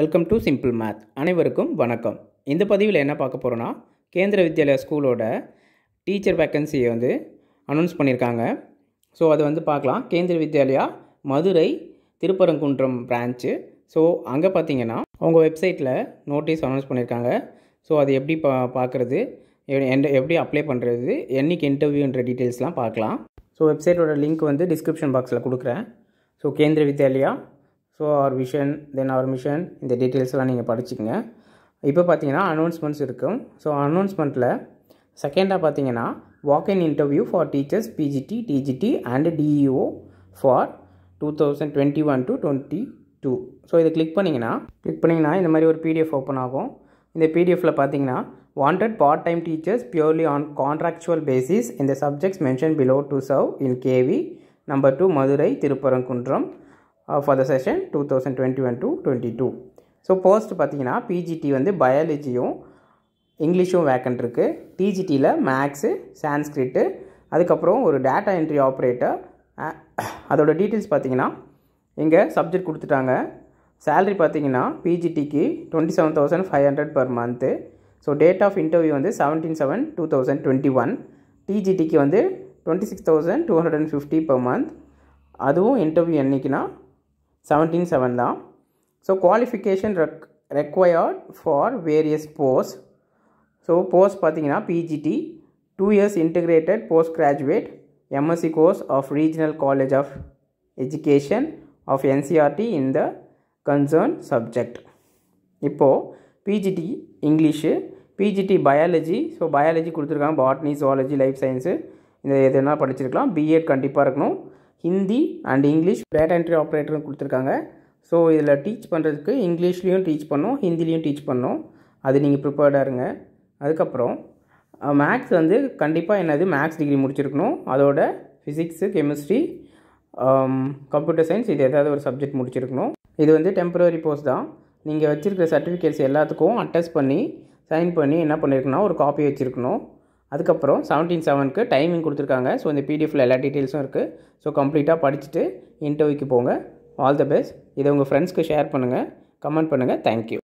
welcome to simple math அனைவருக்கும் வணக்கம் இந்த பதிவில் என்ன பார்க்க போகிறோன்னா கேந்திர வித்யாலயா ஸ்கூலோட டீச்சர் வேக்கன்சியை வந்து அனௌன்ஸ் பண்ணியிருக்காங்க ஸோ அதை வந்து பார்க்கலாம் கேந்திர வித்யாலயா மதுரை திருப்பரங்குன்றம் பிரான்ச்சு ஸோ அங்கே பார்த்தீங்கன்னா அவங்க வெப்சைட்டில் நோட்டீஸ் அனௌன்ஸ் பண்ணியிருக்காங்க ஸோ அது எப்படி பா பார்க்குறது எப்படி அப்ளை பண்ணுறது என்றைக்கு இன்டர்வியூன்ற டீட்டெயில்ஸ்லாம் பார்க்கலாம் ஸோ வெப்சைட்டோட லிங்க் வந்து டிஸ்கிரிப்ஷன் பாக்ஸில் கொடுக்குறேன் ஸோ கேந்திர வித்யாலயா ஸோ அவர் விஷன் தென் அவர் மிஷன் இந்த டீட்டெயில்ஸ்லாம் நீங்கள் படிச்சுக்கங்க இப்போ பார்த்தீங்கன்னா அனௌன்ஸ்மெண்ட்ஸ் இருக்கும் ஸோ அனௌன்ஸ்மெண்ட்டில் செகண்டாக பார்த்தீங்கன்னா walk in interview for teachers PGT TGT and DEO for two thousand twenty one to twenty two so இதை கிளிக் பண்ணிங்கன்னா கிளிக் பண்ணிங்கன்னா இந்த மாதிரி ஒரு பிடிஎஃப் ஓப்பன் ஆகும் இந்த பிடிஎஃப்பில் பார்த்தீங்கன்னா wanted part time teachers purely on contractual basis இந்த subjects mention below to serve in KV number two Madurai Thiruparankundram for the session two thousand twenty one to twenty two so post பார்த்தீங்கன்னா PGT வந்து பயாலஜியும் இங்கிலீஷும் vacant இருக்குது டிஜிடியில் maths Sanskrit அதுக்கப்புறம் ஒரு data entry operator அதோடய details பார்த்தீங்கன்னா இங்கே சப்ஜெக்ட் கொடுத்துட்டாங்க சேல்ரி பார்த்தீங்கன்னா பிஜிடிக்கு twenty seven thousand five hundred per month so date of interview வந்து seventeen seven two thousand twenty one டிஜிடிக்கு வந்து twenty six thousand two hundred and fifty per month அதுவும் இன்டர்வியூ என்றைக்குன்னா செவன்டீன் செவன் தான் so qualification rec required for various posts so posts பார்த்தீங்கன்னா PGT two years integrated post graduate MSc course of regional college of education of NCRT in the concern subject இப்போது PGT English PGT biology so biology கொடுத்துருக்காங்க botany zoology life science இந்த எதுனா படிச்சிருக்கலாம் BEd கண்டிப்பாக இருக்கணும் Hindi and English data entry ஆப்ரேட்டரும் கொடுத்துருக்காங்க so இதில் டீச் பண்ணுறதுக்கு இங்கிலீஷ்லேயும் டீச் பண்ணோம் ஹிந்திலையும் டீச் பண்ணோம் அது நீங்கள் ப்ரிப்பேர்டாக இருங்க அதுக்கப்புறம் மேக்ஸ் வந்து கண்டிப்பாக என்னது மேக்ஸ் டிகிரி முடிச்சிருக்கணும் அதோட ஃபிசிக்ஸு கெமிஸ்ட்ரி கம்ப்யூட்டர் சயின்ஸ் இது ஏதாவது ஒரு சப்ஜெக்ட் முடிச்சிருக்கணும் இது வந்து டெம்பரரி போஸ்ட் தான் நீங்கள் வச்சுருக்கிற சர்டிஃபிகேட்ஸ் எல்லாத்துக்கும் அட்டஸ்ட் பண்ணி சைன் பண்ணி என்ன பண்ணியிருக்கணும் ஒரு காப்பி வச்சுருக்கணும் அதுக்கப்புறம் செவன்டீன் செவனுக்கு டைமிங் கொடுத்துருக்காங்க ஸோ இந்த பிடிஎஃபில் எல்லா டீட்டெயில்ஸும் இருக்குது ஸோ கம்ப்ளீட்டாக படிச்சுட்டு இன்டர்வியூக்கு போங்க ஆல் த பெஸ்ட் இதை உங்கள் ஃப்ரெண்ட்ஸ்க்கு ஷேர் பண்ணுங்கள் கமெண்ட் பண்ணுங்கள் தேங்க்யூ